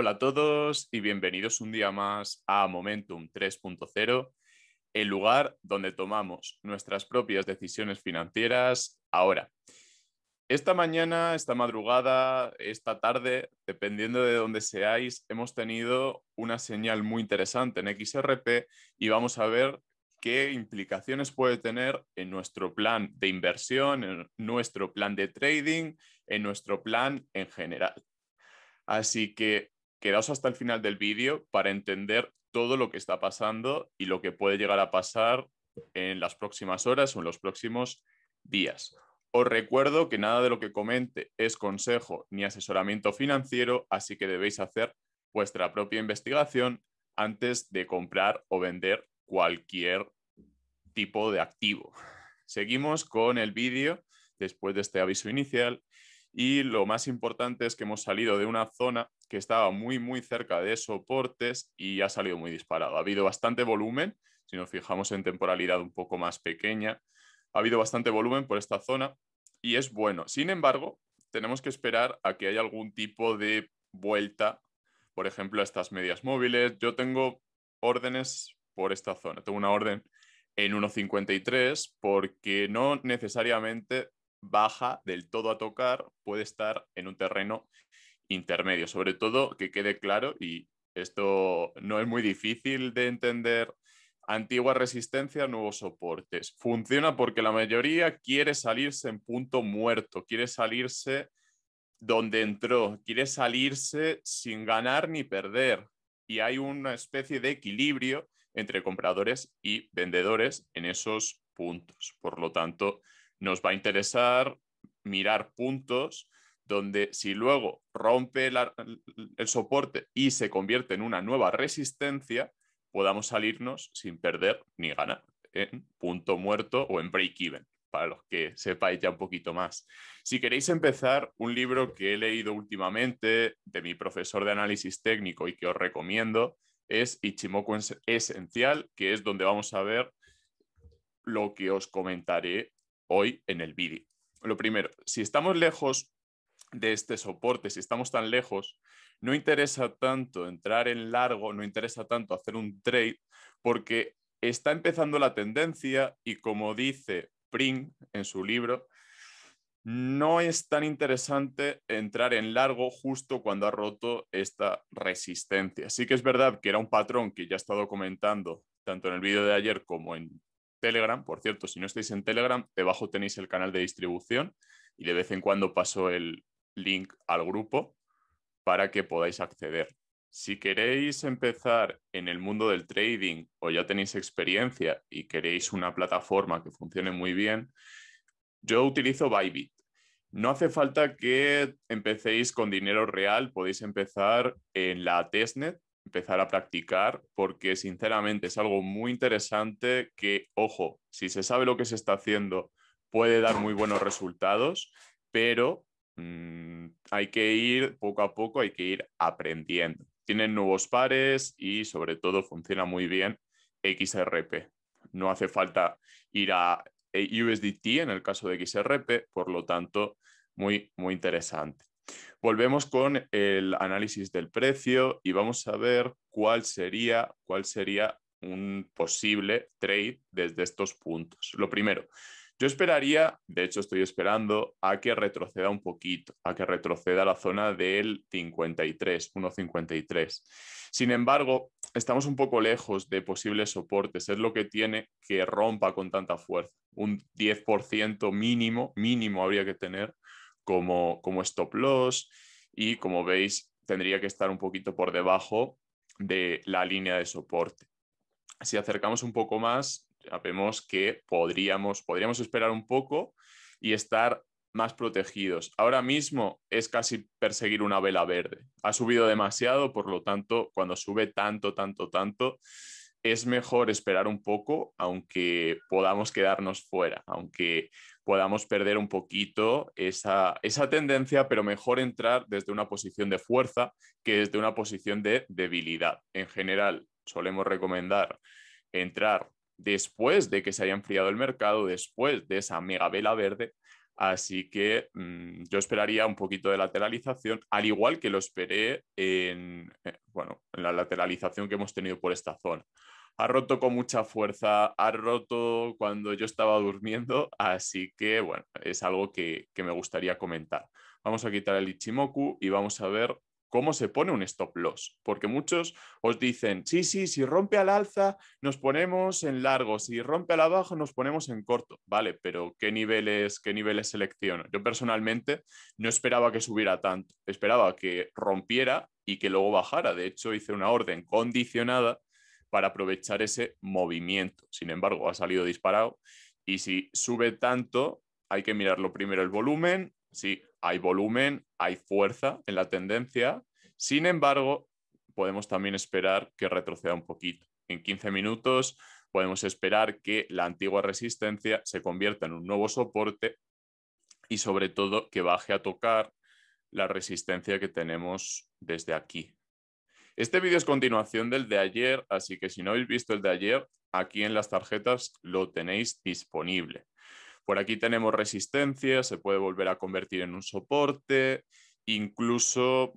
Hola a todos y bienvenidos un día más a Momentum 3.0, el lugar donde tomamos nuestras propias decisiones financieras ahora. Esta mañana, esta madrugada, esta tarde, dependiendo de dónde seáis, hemos tenido una señal muy interesante en XRP y vamos a ver qué implicaciones puede tener en nuestro plan de inversión, en nuestro plan de trading, en nuestro plan en general. Así que quedaos hasta el final del vídeo para entender todo lo que está pasando y lo que puede llegar a pasar en las próximas horas o en los próximos días. Os recuerdo que nada de lo que comente es consejo ni asesoramiento financiero, así que debéis hacer vuestra propia investigación antes de comprar o vender cualquier tipo de activo. Seguimos con el vídeo después de este aviso inicial y lo más importante es que hemos salido de una zona que estaba muy, muy cerca de soportes y ha salido muy disparado. Ha habido bastante volumen, si nos fijamos en temporalidad un poco más pequeña, ha habido bastante volumen por esta zona y es bueno. Sin embargo, tenemos que esperar a que haya algún tipo de vuelta, por ejemplo, a estas medias móviles. Yo tengo órdenes por esta zona. Tengo una orden en 1.53 porque no necesariamente baja del todo a tocar, puede estar en un terreno intermedio. Sobre todo que quede claro, y esto no es muy difícil de entender, antigua resistencia, nuevos soportes. Funciona porque la mayoría quiere salirse en punto muerto, quiere salirse donde entró, quiere salirse sin ganar ni perder. Y hay una especie de equilibrio entre compradores y vendedores en esos puntos. Por lo tanto, nos va a interesar mirar puntos donde si luego rompe el soporte y se convierte en una nueva resistencia, podamos salirnos sin perder ni ganar en punto muerto o en break-even, para los que sepáis ya un poquito más. Si queréis empezar, un libro que he leído últimamente de mi profesor de análisis técnico y que os recomiendo es Ichimoku Esencial, que es donde vamos a ver lo que os comentaré hoy en el vídeo. Lo primero, si estamos lejos de este soporte, si estamos tan lejos, no interesa tanto entrar en largo, no interesa tanto hacer un trade, porque está empezando la tendencia y como dice Pring en su libro, no es tan interesante entrar en largo justo cuando ha roto esta resistencia. Así que es verdad que era un patrón que ya he estado comentando tanto en el vídeo de ayer como en Telegram. Por cierto, si no estáis en Telegram, debajo tenéis el canal de distribución y de vez en cuando paso el, link al grupo para que podáis acceder. Si queréis empezar en el mundo del trading o ya tenéis experiencia y queréis una plataforma que funcione muy bien, yo utilizo Bybit. No hace falta que empecéis con dinero real, podéis empezar en la testnet, empezar a practicar, porque sinceramente es algo muy interesante que, ojo, si se sabe lo que se está haciendo, puede dar muy buenos resultados, pero Mm, hay que ir poco a poco, hay que ir aprendiendo. Tienen nuevos pares y sobre todo funciona muy bien XRP. No hace falta ir a eh, USDT en el caso de XRP, por lo tanto, muy, muy interesante. Volvemos con el análisis del precio y vamos a ver cuál sería, cuál sería un posible trade desde estos puntos. Lo primero, yo esperaría, de hecho estoy esperando, a que retroceda un poquito, a que retroceda la zona del 53, 1,53. Sin embargo, estamos un poco lejos de posibles soportes. Es lo que tiene que rompa con tanta fuerza. Un 10% mínimo, mínimo habría que tener como, como stop loss y como veis tendría que estar un poquito por debajo de la línea de soporte. Si acercamos un poco más, Vemos que podríamos, podríamos esperar un poco y estar más protegidos. Ahora mismo es casi perseguir una vela verde. Ha subido demasiado, por lo tanto, cuando sube tanto, tanto, tanto, es mejor esperar un poco, aunque podamos quedarnos fuera, aunque podamos perder un poquito esa, esa tendencia, pero mejor entrar desde una posición de fuerza que desde una posición de debilidad. En general, solemos recomendar entrar después de que se haya enfriado el mercado, después de esa mega vela verde. Así que mm, yo esperaría un poquito de lateralización, al igual que lo esperé en, eh, bueno, la lateralización que hemos tenido por esta zona. Ha roto con mucha fuerza, ha roto cuando yo estaba durmiendo, así que bueno, es algo que, que me gustaría comentar. Vamos a quitar el Ichimoku y vamos a ver cómo se pone un stop loss, porque muchos os dicen, sí, sí, si rompe al alza nos ponemos en largo, si rompe a la baja nos ponemos en corto, vale, pero ¿qué niveles, qué niveles selecciono? Yo personalmente no esperaba que subiera tanto, esperaba que rompiera y que luego bajara, de hecho hice una orden condicionada para aprovechar ese movimiento, sin embargo ha salido disparado y si sube tanto... Hay que mirarlo primero el volumen, Sí, hay volumen, hay fuerza en la tendencia. Sin embargo, podemos también esperar que retroceda un poquito. En 15 minutos podemos esperar que la antigua resistencia se convierta en un nuevo soporte y sobre todo que baje a tocar la resistencia que tenemos desde aquí. Este vídeo es continuación del de ayer, así que si no habéis visto el de ayer, aquí en las tarjetas lo tenéis disponible. Por aquí tenemos resistencia, se puede volver a convertir en un soporte, incluso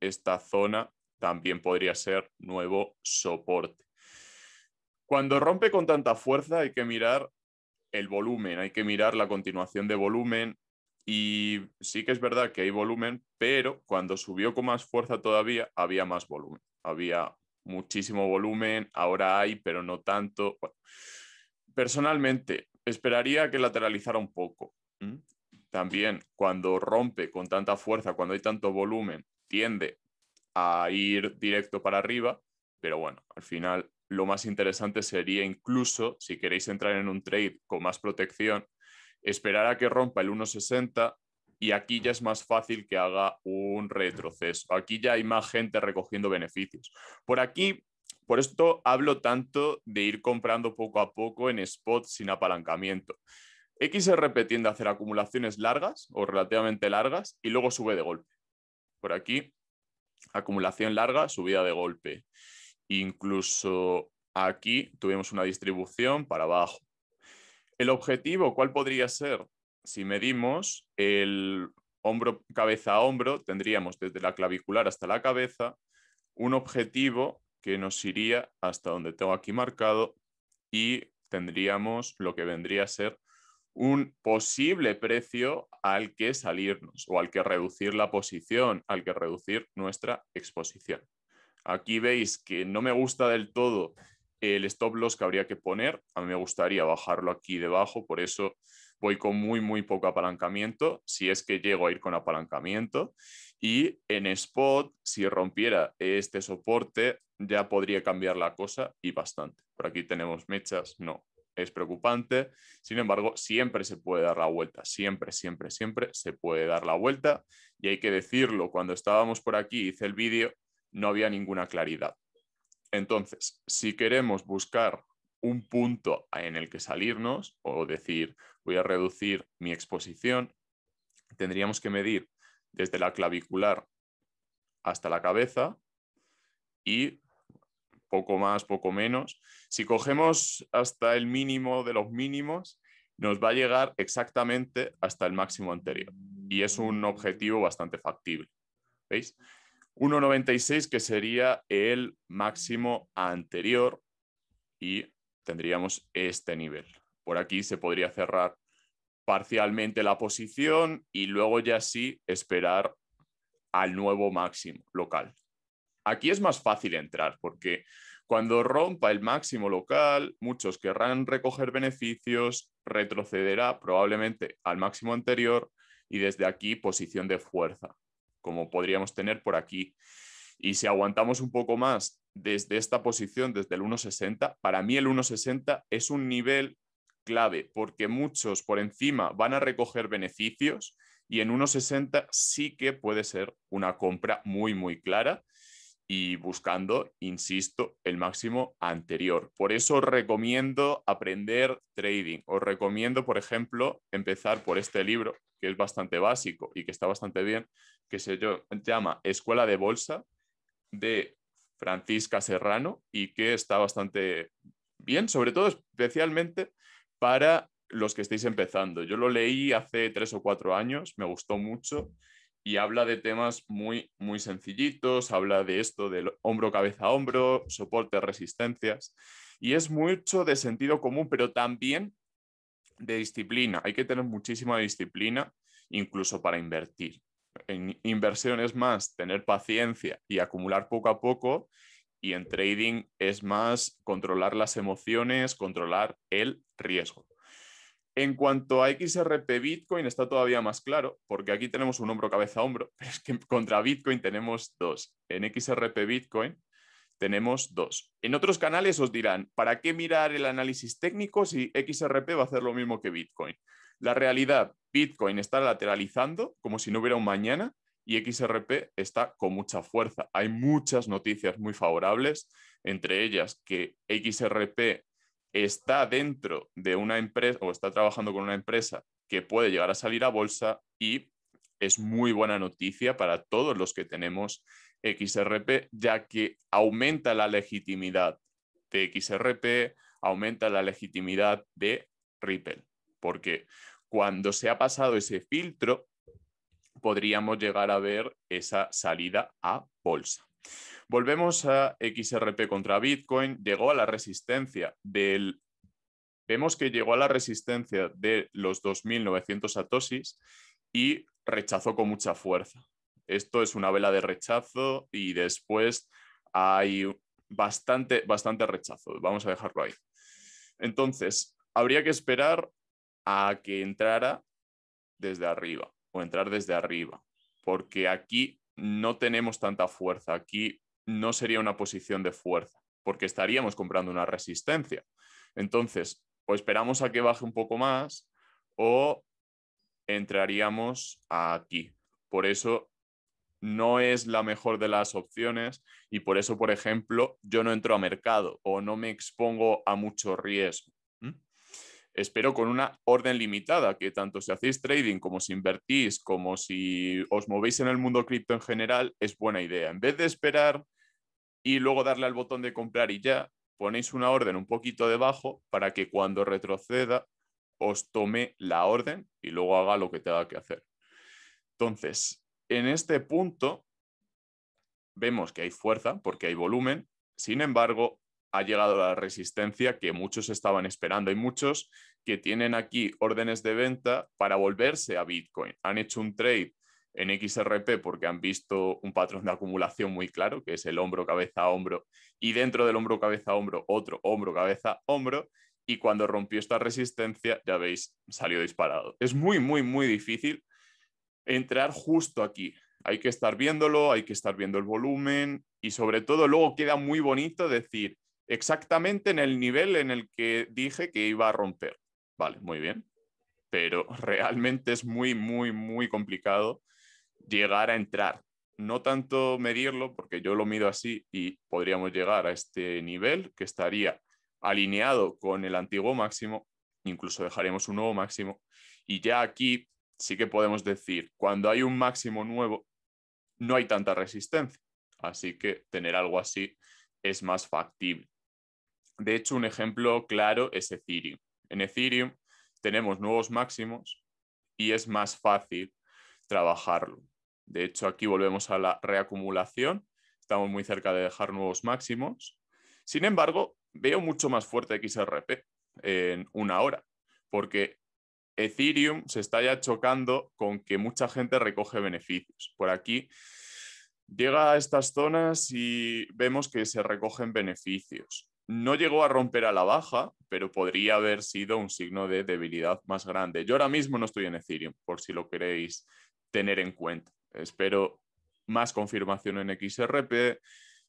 esta zona también podría ser nuevo soporte. Cuando rompe con tanta fuerza hay que mirar el volumen, hay que mirar la continuación de volumen y sí que es verdad que hay volumen, pero cuando subió con más fuerza todavía había más volumen, había muchísimo volumen, ahora hay, pero no tanto. personalmente, esperaría que lateralizara un poco. También cuando rompe con tanta fuerza, cuando hay tanto volumen, tiende a ir directo para arriba, pero bueno, al final lo más interesante sería incluso, si queréis entrar en un trade con más protección, esperar a que rompa el 1.60 y aquí ya es más fácil que haga un retroceso. Aquí ya hay más gente recogiendo beneficios. Por aquí por esto hablo tanto de ir comprando poco a poco en spots sin apalancamiento. X tiende a hacer acumulaciones largas o relativamente largas y luego sube de golpe. Por aquí, acumulación larga, subida de golpe. Incluso aquí tuvimos una distribución para abajo. El objetivo, ¿cuál podría ser? Si medimos el hombro, cabeza a hombro, tendríamos desde la clavicular hasta la cabeza un objetivo que nos iría hasta donde tengo aquí marcado y tendríamos lo que vendría a ser un posible precio al que salirnos o al que reducir la posición, al que reducir nuestra exposición. Aquí veis que no me gusta del todo el stop loss que habría que poner. A mí me gustaría bajarlo aquí debajo, por eso voy con muy, muy poco apalancamiento, si es que llego a ir con apalancamiento. Y en spot, si rompiera este soporte, ya podría cambiar la cosa y bastante. Por aquí tenemos mechas, no, es preocupante. Sin embargo, siempre se puede dar la vuelta, siempre, siempre, siempre se puede dar la vuelta. Y hay que decirlo, cuando estábamos por aquí, hice el vídeo, no había ninguna claridad. Entonces, si queremos buscar un punto en el que salirnos o decir, voy a reducir mi exposición, tendríamos que medir desde la clavicular hasta la cabeza y poco más, poco menos. Si cogemos hasta el mínimo de los mínimos, nos va a llegar exactamente hasta el máximo anterior. Y es un objetivo bastante factible. ¿Veis? 1,96 que sería el máximo anterior y tendríamos este nivel. Por aquí se podría cerrar parcialmente la posición y luego ya sí esperar al nuevo máximo local. Aquí es más fácil entrar porque cuando rompa el máximo local, muchos querrán recoger beneficios, retrocederá probablemente al máximo anterior y desde aquí posición de fuerza, como podríamos tener por aquí. Y si aguantamos un poco más desde esta posición, desde el 1.60, para mí el 1.60 es un nivel clave porque muchos por encima van a recoger beneficios y en 1,60 sí que puede ser una compra muy, muy clara y buscando, insisto, el máximo anterior. Por eso os recomiendo aprender trading. Os recomiendo, por ejemplo, empezar por este libro, que es bastante básico y que está bastante bien, que se llama Escuela de Bolsa de Francisca Serrano y que está bastante bien, sobre todo especialmente para los que estáis empezando. Yo lo leí hace tres o cuatro años, me gustó mucho y habla de temas muy, muy sencillitos, habla de esto del hombro, cabeza, hombro, soporte, resistencias y es mucho de sentido común, pero también de disciplina. Hay que tener muchísima disciplina incluso para invertir. En inversión es más tener paciencia y acumular poco a poco y en trading es más controlar las emociones, controlar el riesgo. En cuanto a XRP Bitcoin está todavía más claro, porque aquí tenemos un hombro cabeza a hombro, pero es que contra Bitcoin tenemos dos. En XRP Bitcoin tenemos dos. En otros canales os dirán, ¿para qué mirar el análisis técnico si XRP va a hacer lo mismo que Bitcoin? La realidad, Bitcoin está lateralizando como si no hubiera un mañana y XRP está con mucha fuerza. Hay muchas noticias muy favorables, entre ellas que XRP está dentro de una empresa o está trabajando con una empresa que puede llegar a salir a bolsa y es muy buena noticia para todos los que tenemos XRP, ya que aumenta la legitimidad de XRP, aumenta la legitimidad de Ripple, porque cuando se ha pasado ese filtro, podríamos llegar a ver esa salida a bolsa. Volvemos a XRP contra Bitcoin. Llegó a la resistencia del... Vemos que llegó a la resistencia de los 2.900 satoshis y rechazó con mucha fuerza. Esto es una vela de rechazo y después hay bastante, bastante rechazo. Vamos a dejarlo ahí. Entonces, habría que esperar a que entrara desde arriba o entrar desde arriba, porque aquí no tenemos tanta fuerza, aquí no sería una posición de fuerza, porque estaríamos comprando una resistencia. Entonces, o esperamos a que baje un poco más o entraríamos aquí. Por eso no es la mejor de las opciones y por eso, por ejemplo, yo no entro a mercado o no me expongo a mucho riesgo espero con una orden limitada, que tanto si hacéis trading como si invertís, como si os movéis en el mundo cripto en general, es buena idea. En vez de esperar y luego darle al botón de comprar y ya, ponéis una orden un poquito debajo para que cuando retroceda os tome la orden y luego haga lo que tenga que hacer. Entonces, en este punto vemos que hay fuerza porque hay volumen, sin embargo, ha llegado la resistencia que muchos estaban esperando. Hay muchos que tienen aquí órdenes de venta para volverse a Bitcoin. Han hecho un trade en XRP porque han visto un patrón de acumulación muy claro, que es el hombro, cabeza, hombro, y dentro del hombro, cabeza, hombro, otro hombro, cabeza, hombro. Y cuando rompió esta resistencia, ya veis, salió disparado. Es muy, muy, muy difícil entrar justo aquí. Hay que estar viéndolo, hay que estar viendo el volumen y sobre todo luego queda muy bonito decir, exactamente en el nivel en el que dije que iba a romper. Vale, muy bien. Pero realmente es muy, muy, muy complicado llegar a entrar. No tanto medirlo, porque yo lo mido así y podríamos llegar a este nivel que estaría alineado con el antiguo máximo, incluso dejaremos un nuevo máximo. Y ya aquí sí que podemos decir, cuando hay un máximo nuevo, no hay tanta resistencia. Así que tener algo así es más factible. De hecho, un ejemplo claro es Ethereum. En Ethereum tenemos nuevos máximos y es más fácil trabajarlo. De hecho, aquí volvemos a la reacumulación. Estamos muy cerca de dejar nuevos máximos. Sin embargo, veo mucho más fuerte XRP en una hora, porque Ethereum se está ya chocando con que mucha gente recoge beneficios. Por aquí llega a estas zonas y vemos que se recogen beneficios. No llegó a romper a la baja, pero podría haber sido un signo de debilidad más grande. Yo ahora mismo no estoy en Ethereum, por si lo queréis tener en cuenta. Espero más confirmación en XRP.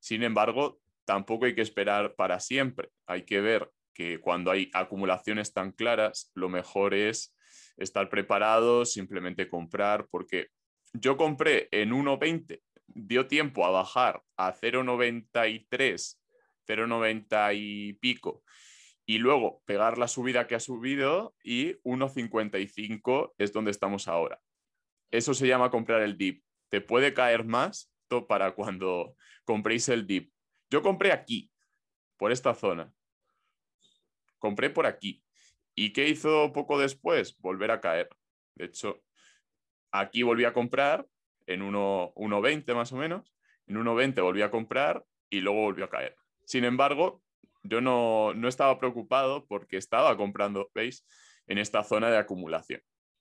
Sin embargo, tampoco hay que esperar para siempre. Hay que ver que cuando hay acumulaciones tan claras, lo mejor es estar preparado, simplemente comprar, porque yo compré en 1.20, dio tiempo a bajar a 0.93 0,90 y pico. Y luego pegar la subida que ha subido y 1,55 es donde estamos ahora. Eso se llama comprar el dip. Te puede caer más para cuando compréis el dip. Yo compré aquí, por esta zona. Compré por aquí. ¿Y qué hizo poco después? Volver a caer. De hecho, aquí volví a comprar en 1.20 más o menos. En 1.20 volví a comprar y luego volvió a caer. Sin embargo, yo no, estaba preocupado porque estaba comprando veis, en esta zona de acumulación.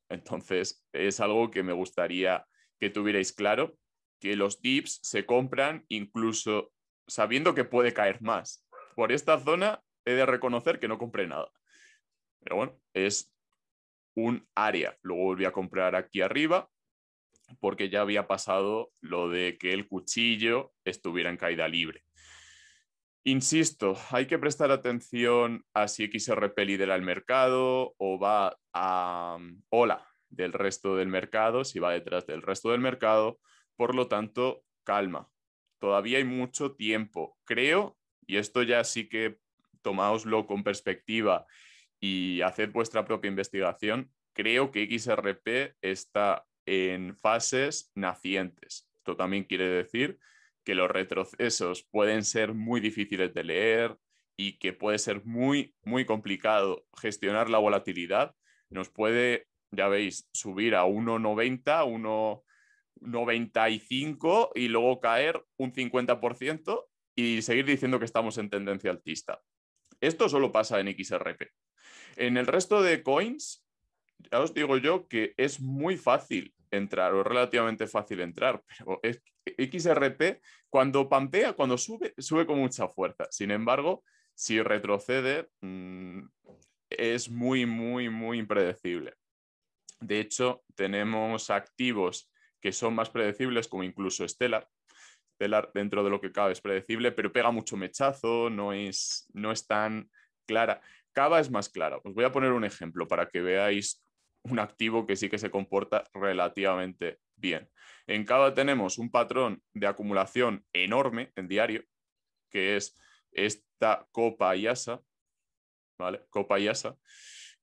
Entonces, es algo que me gustaría que tuvierais claro, que los dips se compran incluso sabiendo que puede caer más. Por esta zona he de reconocer que no compré nada. Pero bueno, es un área. Luego volví a comprar aquí arriba porque ya había pasado lo de que el cuchillo estuviera en caída libre. Insisto, hay que prestar atención a si XRP lidera el mercado o va a mm, ola del resto del mercado, si va detrás del resto del mercado. Por lo tanto, calma. Todavía hay mucho tiempo. Creo, y esto ya sí que tomáoslo con perspectiva y haced vuestra propia investigación, creo que XRP está en fases nacientes. Esto también quiere decir que los retrocesos pueden ser muy difíciles de leer y que puede ser muy, muy complicado gestionar la volatilidad, nos puede, ya veis, subir a 1,90, 1,95 y luego caer un 50% y seguir diciendo que estamos en tendencia altista. Esto solo pasa en XRP. En el resto de coins, ya os digo yo que es muy fácil entrar o relativamente fácil entrar, pero es XRP, cuando pampea, cuando sube, sube con mucha fuerza. Sin embargo, si retrocede, mm, es muy, muy, muy impredecible. De hecho, tenemos activos que son más predecibles, como incluso Stellar. Stellar, dentro de lo que cabe, es predecible, pero pega mucho mechazo, no es, no es tan clara. Cava es más clara. Os voy a poner un ejemplo para que veáis un activo que sí que se comporta relativamente bien. En cada tenemos un patrón de acumulación enorme, en diario, que es esta copa y asa, ¿vale? Copa y asa,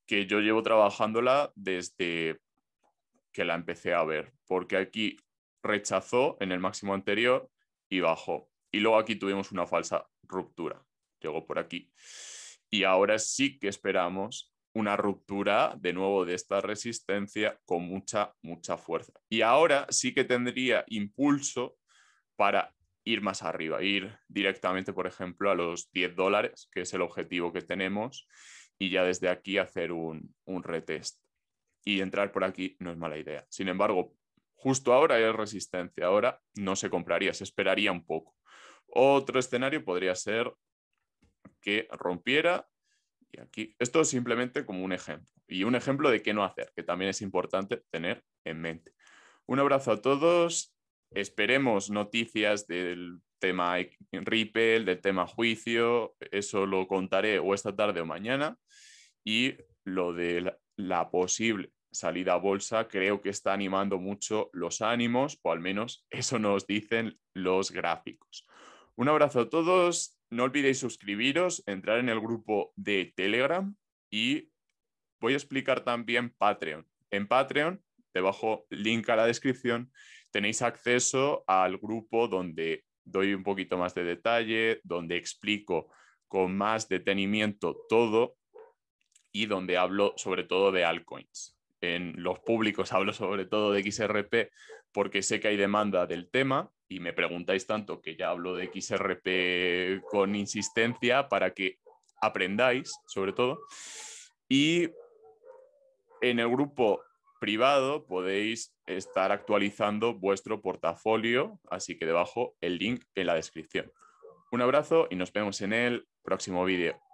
que yo llevo trabajándola desde que la empecé a ver, porque aquí rechazó en el máximo anterior y bajó. Y luego aquí tuvimos una falsa ruptura, llegó por aquí. Y ahora sí que esperamos una ruptura de nuevo de esta resistencia con mucha, mucha fuerza. Y ahora sí que tendría impulso para ir más arriba, ir directamente, por ejemplo, a los 10 dólares, que es el objetivo que tenemos, y ya desde aquí hacer un, retest. Y entrar por aquí no es mala idea. Sin embargo, justo ahora hay resistencia, ahora no se compraría, se esperaría un poco. Otro escenario podría ser que rompiera y aquí, esto es simplemente como un ejemplo. Y un ejemplo de qué no hacer, que también es importante tener en mente. Un abrazo a todos. Esperemos noticias del tema Ripple, del tema juicio. Eso lo contaré o esta tarde o mañana. Y lo de la, la posible salida a bolsa creo que está animando mucho los ánimos, o al menos eso nos dicen los gráficos. Un abrazo a todos, no olvidéis suscribiros, entrar en el grupo de Telegram y voy a explicar también Patreon. En Patreon, debajo link a la descripción, tenéis acceso al grupo donde doy un poquito más de detalle, donde explico con más detenimiento todo y donde hablo sobre todo de altcoins en los públicos hablo sobre todo de XRP porque sé que hay demanda del tema y me preguntáis tanto que ya hablo de XRP con insistencia para que aprendáis sobre todo. Y en el grupo privado podéis estar actualizando vuestro portafolio, así que debajo el link en la descripción. Un abrazo y nos vemos en el próximo vídeo.